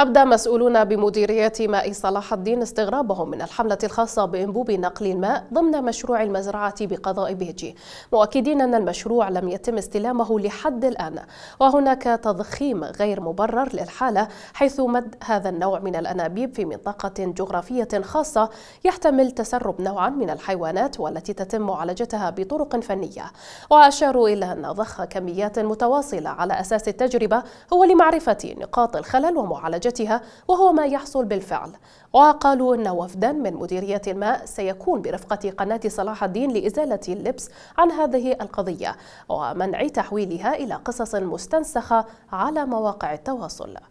أبدى مسؤولون بمديرية ماء صلاح الدين استغرابهم من الحملة الخاصة بإنبوب نقل الماء ضمن مشروع المزرعة بقضاء بهجي مؤكدين أن المشروع لم يتم استلامه لحد الآن وهناك تضخيم غير مبرر للحالة حيث مد هذا النوع من الأنابيب في منطقة جغرافية خاصة يحتمل تسرب نوعا من الحيوانات والتي تتم معالجتها بطرق فنية وأشاروا إلى أن ضخ كميات متواصلة على أساس التجربة هو لمعرفة نقاط الخلل ومعالجة نتيجتها وهو ما يحصل بالفعل وقالوا أن وفدا من مديرية الماء سيكون برفقة قناة صلاح الدين لإزالة اللبس عن هذه القضية ومنع تحويلها إلى قصص مستنسخة على مواقع التواصل